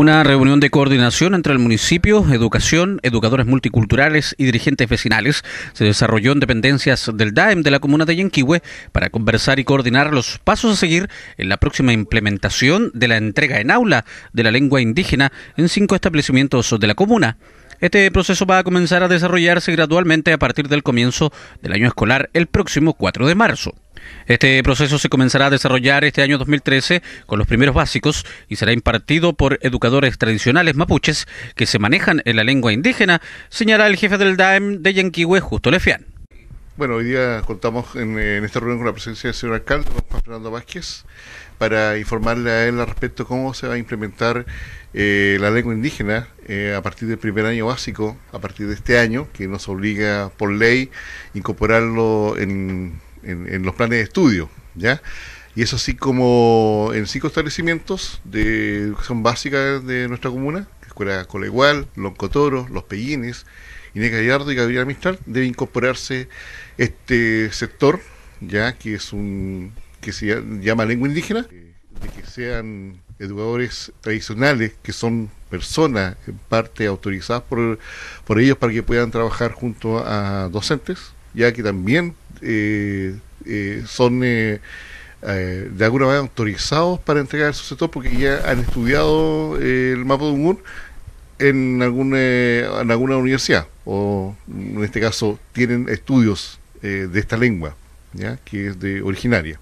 Una reunión de coordinación entre el municipio, educación, educadores multiculturales y dirigentes vecinales se desarrolló en dependencias del DAEM de la comuna de Yenquihue para conversar y coordinar los pasos a seguir en la próxima implementación de la entrega en aula de la lengua indígena en cinco establecimientos de la comuna. Este proceso va a comenzar a desarrollarse gradualmente a partir del comienzo del año escolar el próximo 4 de marzo. Este proceso se comenzará a desarrollar este año 2013 con los primeros básicos y será impartido por educadores tradicionales mapuches que se manejan en la lengua indígena, señala el jefe del DAEM de Yanquihue, Justo Lefian. Bueno, hoy día contamos en, esta reunión con la presencia del señor alcalde, Juan Fernando Vázquez, para informarle a él al respecto cómo se va a implementar eh, la lengua indígena eh, a partir del primer año básico, a partir de este año, que nos obliga por ley incorporarlo en en, los planes de estudio, ¿ya? Y eso así como en cinco establecimientos de educación básica de nuestra comuna, Escuela Colegual, Loncotoros, Los Pellines, Inés Gallardo y Gabriela Mistral, debe incorporarse este sector, ya que es un que se llama lengua indígena, eh, de que sean educadores tradicionales, que son personas en parte autorizadas por, por ellos para que puedan trabajar junto a docentes, ya que también eh, eh, son eh, de alguna manera autorizados para entregar su sector porque ya han estudiado el mapa de Ungún en alguna, en alguna universidad o en este caso tienen estudios de esta lengua, ¿ya? que es de originaria.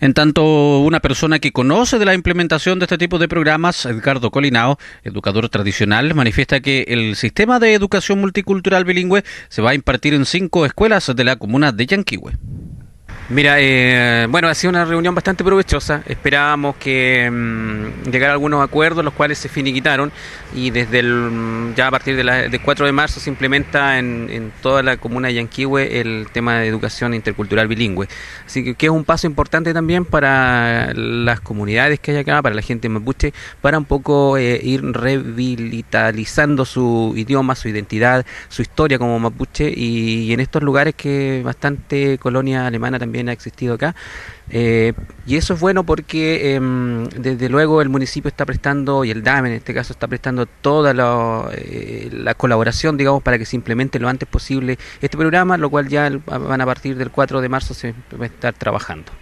En tanto, una persona que conoce de la implementación de este tipo de programas, Edgardo Colinao, educador tradicional, manifiesta que el sistema de educación multicultural bilingüe se va a impartir en cinco escuelas de la comuna de Yanquihue. Mira, eh, bueno, ha sido una reunión bastante provechosa. Esperábamos que mm, llegaran algunos acuerdos, los cuales se finiquitaron y desde el, mm, ya a partir del 4 de marzo se implementa en, toda la comuna de Yanquihue el tema de educación intercultural bilingüe. Así que, que es un paso importante también para las comunidades que hay acá, para la gente mapuche, para un poco eh, ir revitalizando su idioma, su identidad, su historia como mapuche y en estos lugares que bastante colonia alemana también ha existido acá. Eh, y eso es bueno porque em, desde luego el municipio está prestando, y el DAME en este caso está prestando toda la, eh, colaboración, digamos, para que se implemente lo antes posible este programa, lo cual ya van a partir del 4 de marzo se va a estar trabajando.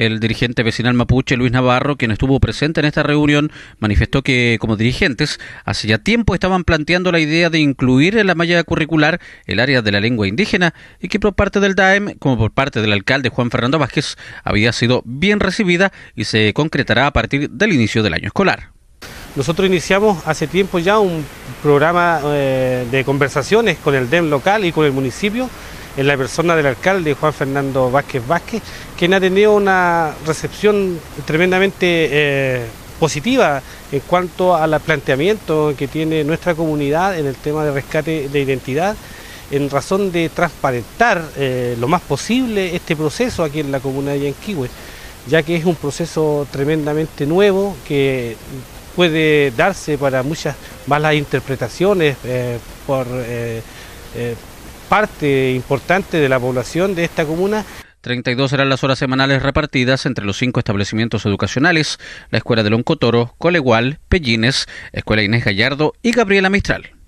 El dirigente vecinal mapuche Luis Navarro, quien estuvo presente en esta reunión, manifestó que como dirigentes hace ya tiempo estaban planteando la idea de incluir en la malla curricular el área de la lengua indígena y que por parte del DAEM, como por parte del alcalde Juan Fernando Vázquez, había sido bien recibida y se concretará a partir del inicio del año escolar. Nosotros iniciamos hace tiempo ya un programa eh, de conversaciones con el DEM local y con el municipio en la persona del alcalde Juan Fernando Vázquez Vázquez, quien ha tenido una recepción tremendamente eh, positiva en cuanto al planteamiento que tiene nuestra comunidad en el tema de rescate de identidad en razón de transparentar eh, lo más posible este proceso aquí en la comuna de Yanquihue, ya que es un proceso tremendamente nuevo que puede darse para muchas malas interpretaciones eh, por parte importante de la población de esta comuna. 32 serán las horas semanales repartidas entre los cinco establecimientos educacionales, la Escuela de Loncotoro, Colegual, Pellines, Escuela Inés Gallardo y Gabriela Mistral.